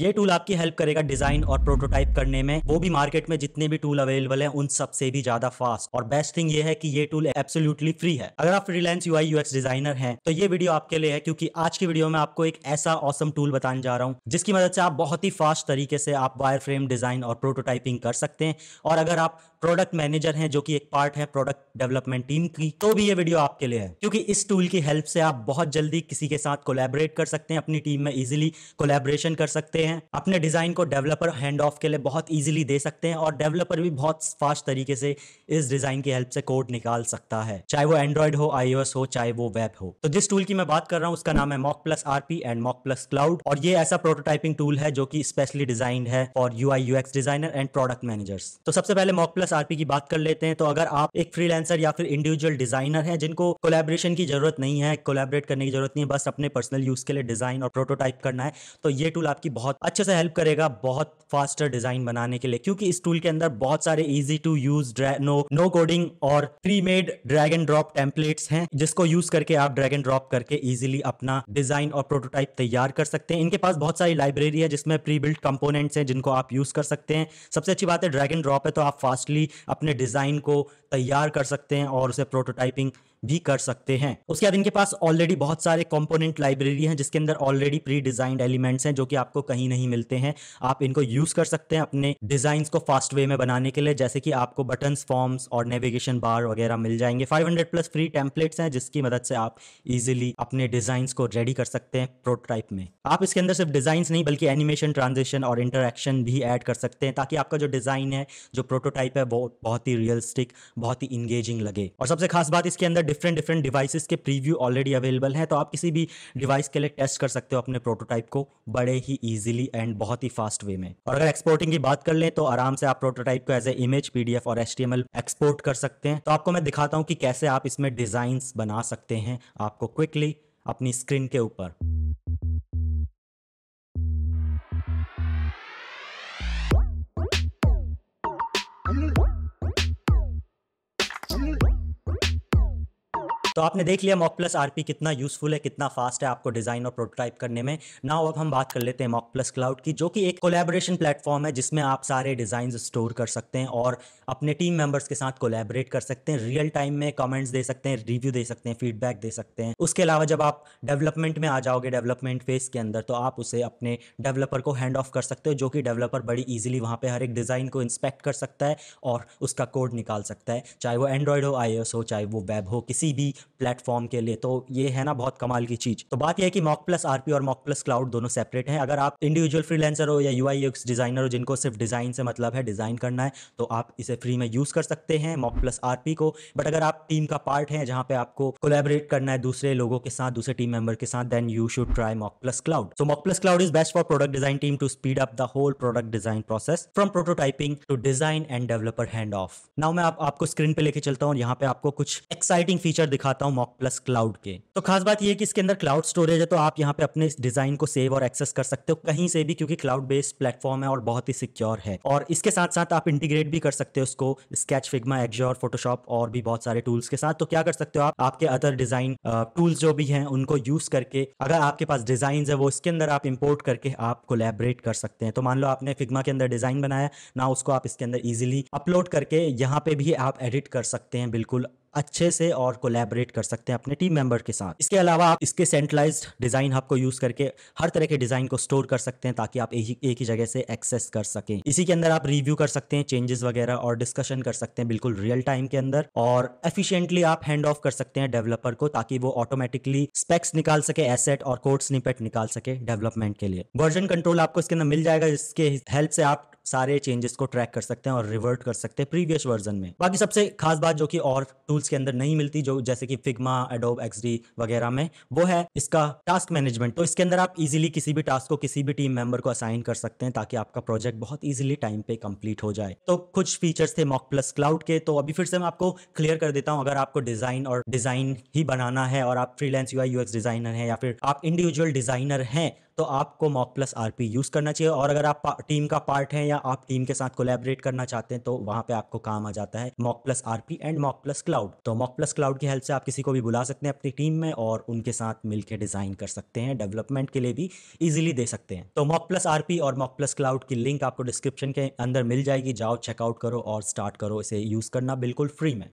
ये टूल आपकी हेल्प करेगा डिजाइन और प्रोटोटाइप करने में वो भी मार्केट में जितने भी टूल अवेलेबल हैं उन सबसे भी ज्यादा फास्ट और बेस्ट थिंग ये है कि ये टूल एब्सोल्युटली फ्री है अगर आप फ्रीलांस यूआई यूएक्स डिजाइनर हैं तो ये वीडियो आपके लिए है क्योंकि आज की वीडियो में आपको एक ऐसा औसम टूल बताने जा रहा हूँ जिसकी मदद से आप बहुत ही फास्ट तरीके से आप वायर फ्रेम डिजाइन और प्रोटोटाइपिंग कर सकते हैं और अगर आप प्रोडक्ट मैनेजर हैं जो कि एक पार्ट है प्रोडक्ट डेवलपमेंट टीम की तो भी ये वीडियो आपके लिए है क्योंकि इस टूल की हेल्प से आप बहुत जल्दी किसी के साथ कोलेबरेट कर सकते हैं अपनी टीम में इजिली कोलेबरेशन कर सकते हैं रहे हैं अपने डिज़ाइन को डेवलपर हैंड ऑफ के लिए बहुत इजीली दे सकते हैं और डेवलपर भी बहुत फास्ट तरीके से इस डिज़ाइन की हेल्प से कोड निकाल सकता है चाहे वो एंड्रॉइड हो आई हो चाहे वो वेब हो तो जिस टूल की मैं बात कर रहा हूँ उसका नाम है Mockplus RP and Mockplus cloud और ये ऐसा प्रोटोटाइपिंग टूल है जो की स्पेशली डिजाइन है for U I designer and product managers तो सबसे पहले मॉक प्लस आरपी की बात कर लेते हैं तो अगर आप एक फ्रीलांसर या फिर इंडिविजुअल डिजाइनर है जिनको कोलेबोरेशन की जरूरत नहीं है कोलेबोरेट करने की जरूरत नहीं है बस अपने पर्सनल यूज के लिए डिजाइन और प्रोटोटाइप करना है तो ये टूल आपकी बहुत बहुत अच्छे से हेल्प करेगा बहुत फास्टर डिजाइन बनाने के लिए क्योंकि इस टूल के अंदर बहुत सारे easy to use no no coding और pre made drag and drop templates हैं जिसको यूज करके आप ड्रैग एंड ड्रॉप करके इजीली अपना डिजाइन और प्रोटोटाइप तैयार कर सकते हैं इनके पास बहुत सारी लाइब्रेरी है जिसमें प्री बिल्ड कंपोनेंट्स हैं जिनको आप यूज कर सकते हैं सबसे अच्छी बात है ड्रैग एंड ड्रॉप है तो आप फास्टली अपने डिजाइन को तैयार कर सकते हैं और उसे प्रोटोटाइपिंग भी कर सकते हैं उसके बाद इनके पास ऑलरेडी बहुत सारे कंपोनेंट लाइब्रेरी हैं जिसके अंदर ऑलरेडी प्री डिजाइंड एलिमेंट्स हैं जो कि आपको कहीं नहीं मिलते हैं आप इनको यूज कर सकते हैं अपने डिजाइन को फास्ट वे में बनाने के लिए जैसे कि आपको बटन फॉर्म्स और नेविगेशन बार वगैरह मिल जाएंगे 500 प्लस फ्री टेम्पलेट्स हैं जिसकी मदद से आप इजिली अपने डिजाइन को रेडी कर सकते हैं प्रोटोटाइप में आप इसके अंदर सिर्फ डिजाइन नहीं बल्कि एनिमेशन ट्रांजेक्शन और इंटरेक्शन भी एड कर सकते हैं ताकि आपका जो डिजाइन है जो प्रोटोटाइप है वो बहुत ही रियलिस्टिक बहुत ही इंगेजिंग लगे और सबसे खास बात इसके अंदर डिफरेंट डिफरेंट डिवाइसेस के प्रीव्यू ऑलरेडी अवेलेबल हैं तो आप किसी भी डिवाइस के लिए टेस्ट कर सकते हो अपने प्रोटोटाइप को बड़े ही ईजिली एंड बहुत ही फास्ट वे में और अगर एक्सपोर्टिंग की बात कर लें तो आराम से आप प्रोटोटाइप को एज ए इमेज पीडीएफ और एच एक्सपोर्ट कर सकते हैं तो आपको मैं दिखाता हूँ कि कैसे आप इसमें डिजाइन बना सकते हैं आपको क्विकली अपनी स्क्रीन के ऊपर तो आपने देख लिया मॉक प्लस आरपी कितना यूजफुल है कितना फास्ट है आपको डिजाइन और प्रोटोटाइप करने में नाउ अब हम बात कर लेते हैं मॉक प्लस क्लाउड की जो कि एक कोलेबोरेशन प्लेटफॉर्म है जिसमें आप सारे डिजाइन स्टोर कर सकते हैं और अपने टीम मेंबर्स के साथ कोलेबरेट कर सकते हैं रियल टाइम में कमेंट्स दे सकते हैं रिव्यू दे सकते हैं फीडबैक दे सकते हैं उसके अलावा जब आप डेवलपमेंट में आ जाओगे डेवलपमेंट फेज के अंदर तो आप उसे अपने डेवलपर को हैंड ऑफ कर सकते हो जो कि डेवलपर बड़ी ईजिली वहाँ पर हर एक डिज़ाइन को इंस्पेक्ट कर सकता है और उसका कोड निकाल सकता है चाहे वो एंड्रॉयड हो आई हो चाहे वो वेब हो किसी भी प्लेटफॉर्म के लिए तो ये है ना बहुत कमाल की चीज तो बात यह है कि मॉक प्लस आरपी और मॉक प्लस क्लाउड दोनों सेपरेट हैं अगर आप इंडिविजुअल फ्रीलेंसर हो या यूआई यूएक्स डिजाइनर हो जिनको सिर्फ डिजाइन से मतलब है डिजाइन करना है तो आप इसे फ्री में यूज कर सकते हैं मॉक प्लस आरपी को बट अगर आप टीम का पार्ट है जहां पे आपको कोलेबरेट करना है दूसरे लोगों के साथ दूसरे टीम मेंबर के साथ then you should try Mockplus Cloud so Mockplus Cloud is best for product design team to speed up the whole product design process from prototyping to design and developer hand off now मैं आप, आपको screen पे लेके चलता हूँ यहाँ पे आपको कुछ एक्साइटिंग फीचर दिखा दिखाता हूँ मॉक प्लस क्लाउड के तो खास बात यह कि इसके अंदर क्लाउड स्टोरेज है तो आप यहाँ पे अपने इस डिजाइन को सेव और एक्सेस कर सकते हो कहीं से भी क्योंकि क्लाउड बेस्ड प्लेटफॉर्म है और बहुत ही सिक्योर है और इसके साथ साथ आप इंटीग्रेट भी कर सकते हो उसको स्केच फिग्मा एक्जोर फोटोशॉप और भी बहुत सारे टूल्स के साथ तो क्या कर सकते हो आप आपके अदर डिजाइन टूल्स जो भी हैं उनको यूज करके अगर आपके पास डिजाइन है वो इसके अंदर आप इम्पोर्ट करके आप कोलेबरेट कर सकते हैं तो मान लो आपने फिग्मा के अंदर डिजाइन बनाया ना उसको आप इसके अंदर इजिली अपलोड करके यहाँ पे भी आप एडिट कर सकते हैं बिल्कुल अच्छे से और कोलैबोरेट कर सकते हैं अपने टीम मेंबर के साथ इसके अलावा आप इसके सेंट्रलाइज डिज़ाइन हब को यूज़ करके हर तरह के डिज़ाइन को स्टोर कर सकते हैं ताकि आप एक ही जगह से एक्सेस कर सकें इसी के अंदर आप रिव्यू कर सकते हैं चेंजेस वगैरह और डिस्कशन कर सकते हैं बिल्कुल रियल टाइम के अंदर और एफिशियंटली आप हैंड ऑफ कर सकते हैं डेवलपर को ताकि वो ऑटोमेटिकली स्पेक्स निकाल सके एसेट और कोड स्निपेट निकाल सके डेवलपमेंट के लिए वर्जन कंट्रोल आपको इसके अंदर मिल जाएगा जिसके हेल्प से आप सारे चेंजेस को ट्रैक कर सकते हैं और रिवर्ट कर सकते हैं प्रीवियस वर्जन में बाकी सबसे खास बात जो कि और टूल्स के अंदर नहीं मिलती जो जैसे कि फिग्मा एडोब एक्सडी वगैरह में वो है इसका टास्क मैनेजमेंट तो इसके अंदर आप इजिली किसी भी टास्क को किसी भी टीम मेंबर को असाइन कर सकते हैं ताकि आपका प्रोजेक्ट बहुत ईजिली टाइम पे कंप्लीट हो जाए तो कुछ फीचर्स थे मॉक प्लस क्लाउड के तो अभी फिर से मैं आपको क्लियर कर देता हूँ अगर आपको डिजाइन और डिजाइन ही बनाना है और आप फ्रीलांस यूआई यूएक्स डिजाइनर हैं या फिर आप इंडिविजुअल डिजाइनर हैं तो आपको मॉक प्लस आरपी यूज़ करना चाहिए और अगर आप टीम का पार्ट हैं या आप टीम के साथ कोलेबरेट करना चाहते हैं तो वहाँ पे आपको काम आ जाता है Mockplus RP and Mockplus Cloud तो मॉक प्लस क्लाउड की हेल्प से आप किसी को भी बुला सकते हैं अपनी टीम में और उनके साथ मिलकर डिज़ाइन कर सकते हैं डेवलपमेंट के लिए भी ईजिली दे सकते हैं तो मॉक प्लस आरपी और मॉक प्लस क्लाउड की लिंक आपको डिस्क्रिप्शन के अंदर मिल जाएगी जाओ चेकआउट करो और स्टार्ट करो इसे यूज़ करना बिल्कुल फ्री में